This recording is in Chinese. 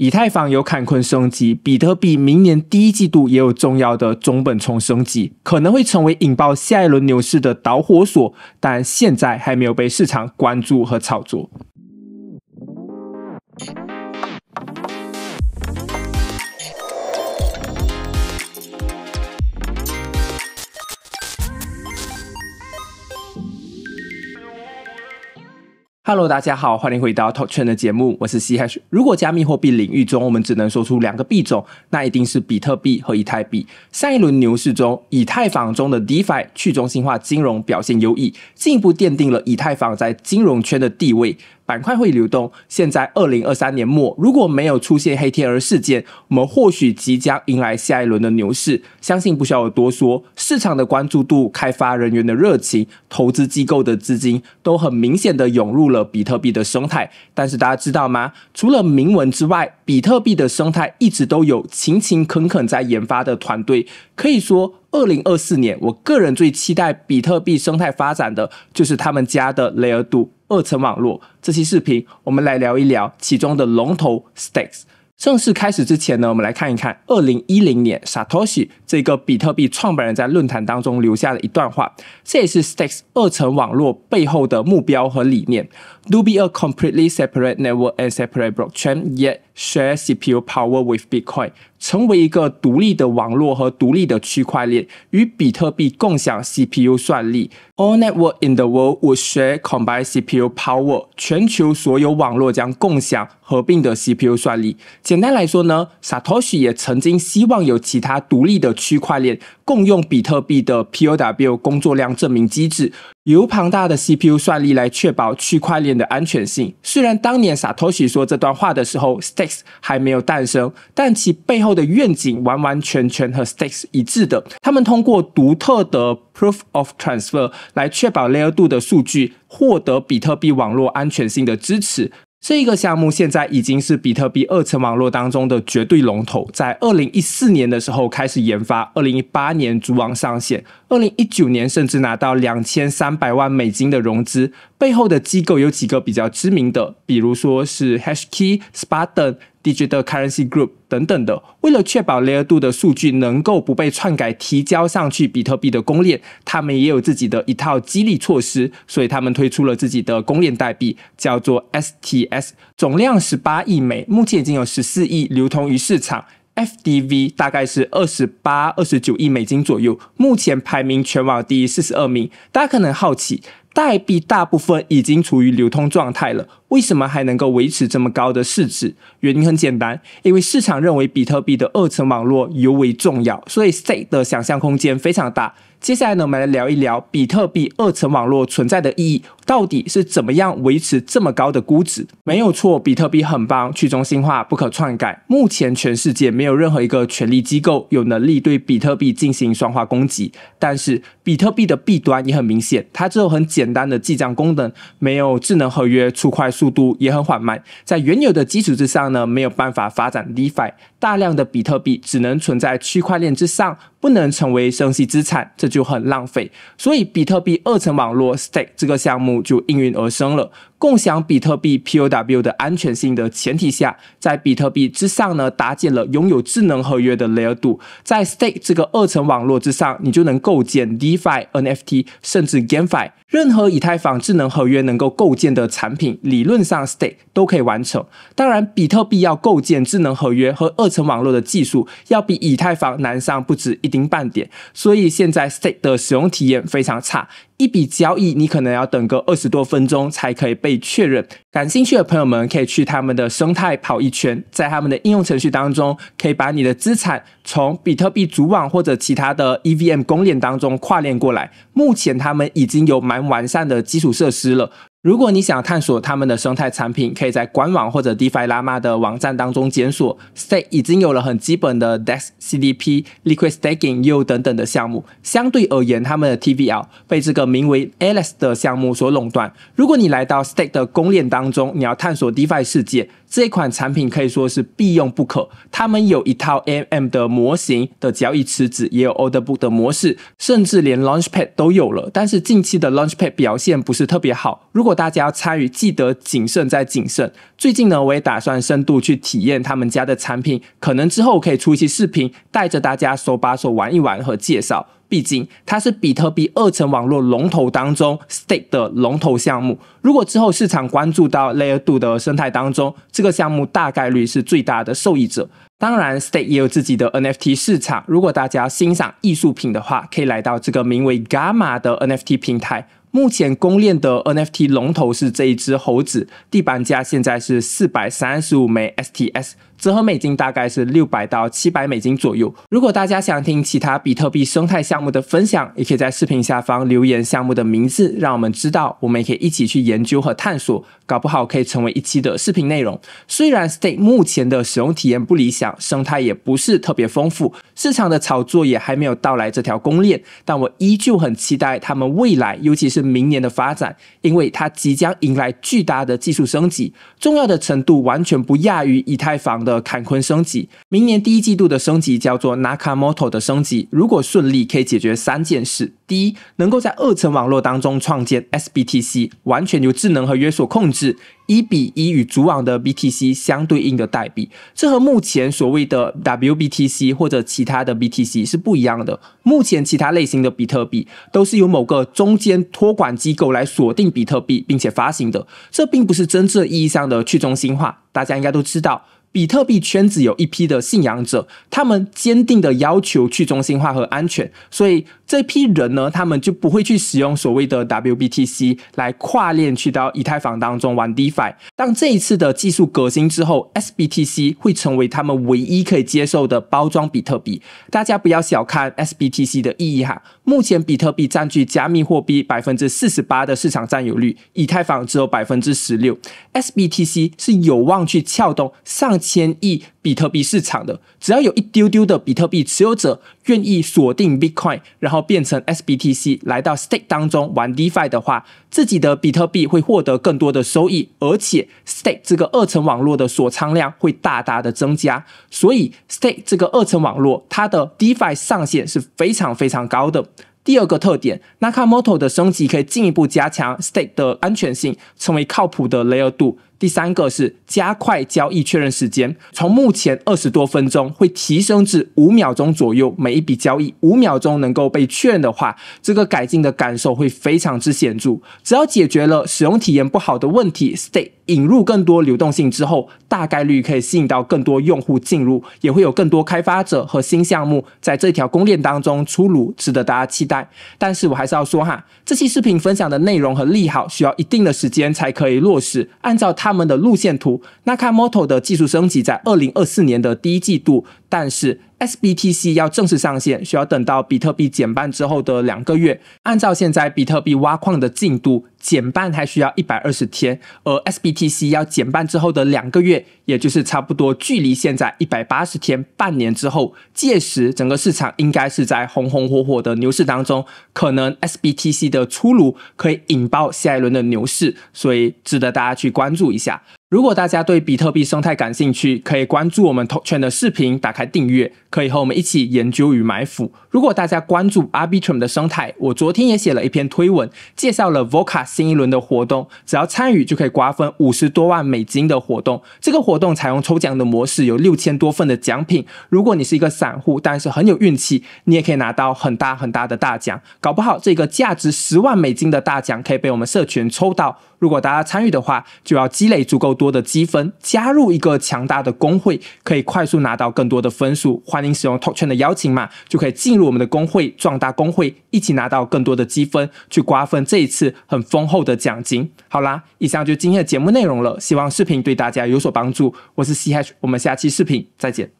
以太坊有坎昆升级，比特币明年第一季度也有重要的中本聪升级，可能会成为引爆下一轮牛市的导火索，但现在还没有被市场关注和炒作。Hello，大家好，欢迎回到 t o l 的节目，我是 CH。如果加密货币领域中，我们只能说出两个币种，那一定是比特币和以太币。上一轮牛市中，以太坊中的 DeFi 去中心化金融表现优异，进一步奠定了以太坊在金融圈的地位。板块会流动。现在二零二三年末，如果没有出现黑天鹅事件，我们或许即将迎来下一轮的牛市。相信不需要我多说，市场的关注度、开发人员的热情、投资机构的资金，都很明显的涌入了比特币的生态。但是大家知道吗？除了明文之外，比特币的生态一直都有勤勤恳恳在研发的团队。可以说，二零二四年，我个人最期待比特币生态发展的，就是他们家的 Layer 二层网络，这期视频我们来聊一聊其中的龙头 Stakes。正式开始之前呢，我们来看一看二零一零年 Satoshi 这个比特币创办人在论坛当中留下的一段话，这也是 Stakes 二层网络背后的目标和理念。Do be a completely separate network and separate blockchain, yet share CPU power with Bitcoin，成为一个独立的网络和独立的区块链，与比特币共享 CPU 算力。All network in the world would share combined CPU power，全球所有网络将共享合并的 CPU 算力。简单来说呢，Satoshi 也曾经希望有其他独立的区块链共用比特币的 POW 工作量证明机制。由庞大的 CPU 算力来确保区块链的安全性。虽然当年 Satoshi 说这段话的时候，Stakes 还没有诞生，但其背后的愿景完完全全和 Stakes 一致的。他们通过独特的 Proof of Transfer 来确保 Layer 2的数据获得比特币网络安全性的支持。这个项目现在已经是比特币二层网络当中的绝对龙头。在二零一四年的时候开始研发，二零一八年主网上线，二零一九年甚至拿到两千三百万美金的融资。背后的机构有几个比较知名的，比如说是 Hash Key、Spartan。Digital Currency Group 等等的，为了确保 Layer Two 的数据能够不被篡改提交上去，比特币的公链，他们也有自己的一套激励措施，所以他们推出了自己的公链代币，叫做 STS，总量十八亿枚，目前已经有十四亿流通于市场，FDV 大概是二十八二十九亿美金左右，目前排名全网第四十二名。大家可能好奇，代币大部分已经处于流通状态了。为什么还能够维持这么高的市值？原因很简单，因为市场认为比特币的二层网络尤为重要，所以 Stake 的想象空间非常大。接下来呢，我们来聊一聊比特币二层网络存在的意义，到底是怎么样维持这么高的估值？没有错，比特币很棒，去中心化，不可篡改。目前全世界没有任何一个权力机构有能力对比特币进行双化攻击。但是比特币的弊端也很明显，它只有很简单的记账功能，没有智能合约，出速。速度也很缓慢，在原有的基础之上呢，没有办法发展 DeFi，大量的比特币只能存在区块链之上。不能成为生息资产，这就很浪费。所以，比特币二层网络 Stake 这个项目就应运而生了。共享比特币 PoW 的安全性的前提下，在比特币之上呢，搭建了拥有智能合约的 Layer 度，在 Stake 这个二层网络之上，你就能构建 DeFi、NFT 甚至 GameFi。任何以太坊智能合约能够构建的产品，理论上 Stake 都可以完成。当然，比特币要构建智能合约和二层网络的技术，要比以太坊难上不止一。丁半点，所以现在 s t a e 的使用体验非常差。一笔交易你可能要等个二十多分钟才可以被确认。感兴趣的朋友们可以去他们的生态跑一圈，在他们的应用程序当中，可以把你的资产从比特币主网或者其他的 EVM 供链当中跨链过来。目前他们已经有蛮完善的基础设施了。如果你想探索他们的生态产品，可以在官网或者 DeFi 拉玛的网站当中检索。Stake 已经有了很基本的 d e x CDP、l i q u i d s t a k i n g U 等等的项目。相对而言，他们的 TVL 被这个名为 Alice 的项目所垄断。如果你来到 Stake 的公链当中，你要探索 DeFi 世界，这款产品可以说是必用不可。他们有一套 AM 的模型的交易池子，也有 Order Book 的模式，甚至连 Launchpad 都有了。但是近期的 Launchpad 表现不是特别好。如果如果大家要参与，记得谨慎再谨慎。最近呢，我也打算深度去体验他们家的产品，可能之后可以出一期视频，带着大家手把手玩一玩和介绍。毕竟它是比特币二层网络龙头当中，Stake 的龙头项目。如果之后市场关注到 Layer Two 的生态当中，这个项目大概率是最大的受益者。当然，Stake 也有自己的 NFT 市场，如果大家欣赏艺术品的话，可以来到这个名为 Gamma 的 NFT 平台。目前公链的 NFT 龙头是这一只猴子，地板价现在是四百三十五枚 STS。折合美金大概是六百到七百美金左右。如果大家想听其他比特币生态项目的分享，也可以在视频下方留言项目的名字，让我们知道，我们也可以一起去研究和探索，搞不好可以成为一期的视频内容。虽然 Stake 目前的使用体验不理想，生态也不是特别丰富，市场的炒作也还没有到来这条公链，但我依旧很期待他们未来，尤其是明年的发展，因为它即将迎来巨大的技术升级，重要的程度完全不亚于以太坊的。的坎昆升级，明年第一季度的升级叫做 Nakamoto 的升级。如果顺利，可以解决三件事：第一，能够在二层网络当中创建 sBTC，完全由智能合约所控制，一比一与主网的 BTC 相对应的代币。这和目前所谓的 WBTC 或者其他的 BTC 是不一样的。目前其他类型的比特币都是由某个中间托管机构来锁定比特币并且发行的，这并不是真正意义上的去中心化。大家应该都知道。比特币圈子有一批的信仰者，他们坚定的要求去中心化和安全，所以这批人呢，他们就不会去使用所谓的 WBTC 来跨链去到以太坊当中玩 DeFi。当这一次的技术革新之后，SBTC 会成为他们唯一可以接受的包装比特币。大家不要小看 SBTC 的意义哈。目前，比特币占据加密货币百分之四十八的市场占有率，以太坊只有百分之十六，S B T C 是有望去撬动上千亿。比特币市场的，只要有一丢丢的比特币持有者愿意锁定 Bitcoin，然后变成 SBTc 来到 Stake 当中玩 DeFi 的话，自己的比特币会获得更多的收益，而且 Stake 这个二层网络的锁仓量会大大的增加。所以 Stake 这个二层网络，它的 DeFi 上限是非常非常高的。第二个特点，Nakamoto 的升级可以进一步加强 Stake 的安全性，成为靠谱的 Layer 2。第三个是加快交易确认时间，从目前二十多分钟会提升至五秒钟左右。每一笔交易五秒钟能够被确认的话，这个改进的感受会非常之显著。只要解决了使用体验不好的问题 s t a y 引入更多流动性之后，大概率可以吸引到更多用户进入，也会有更多开发者和新项目在这条公链当中出炉，值得大家期待。但是我还是要说哈，这期视频分享的内容和利好需要一定的时间才可以落实，按照它。他们的路线图，那看摩托的技术升级在二零二四年的第一季度，但是。Sbtc 要正式上线，需要等到比特币减半之后的两个月。按照现在比特币挖矿的进度，减半还需要一百二十天，而 Sbtc 要减半之后的两个月，也就是差不多距离现在一百八十天，半年之后，届时整个市场应该是在红红火火的牛市当中，可能 Sbtc 的出炉可以引爆下一轮的牛市，所以值得大家去关注一下。如果大家对比特币生态感兴趣，可以关注我们投圈的视频，打开订阅，可以和我们一起研究与埋伏。如果大家关注 Arbitrum 的生态，我昨天也写了一篇推文，介绍了 v o c a 新一轮的活动，只要参与就可以瓜分五十多万美金的活动。这个活动采用抽奖的模式，有六千多份的奖品。如果你是一个散户，但是很有运气，你也可以拿到很大很大的大奖。搞不好这个价值十万美金的大奖可以被我们社群抽到。如果大家参与的话，就要积累足够。多的积分，加入一个强大的工会，可以快速拿到更多的分数。欢迎使用 Top 片的邀请码，就可以进入我们的工会，壮大工会，一起拿到更多的积分，去瓜分这一次很丰厚的奖金。好啦，以上就今天的节目内容了，希望视频对大家有所帮助。我是 CH，我们下期视频再见。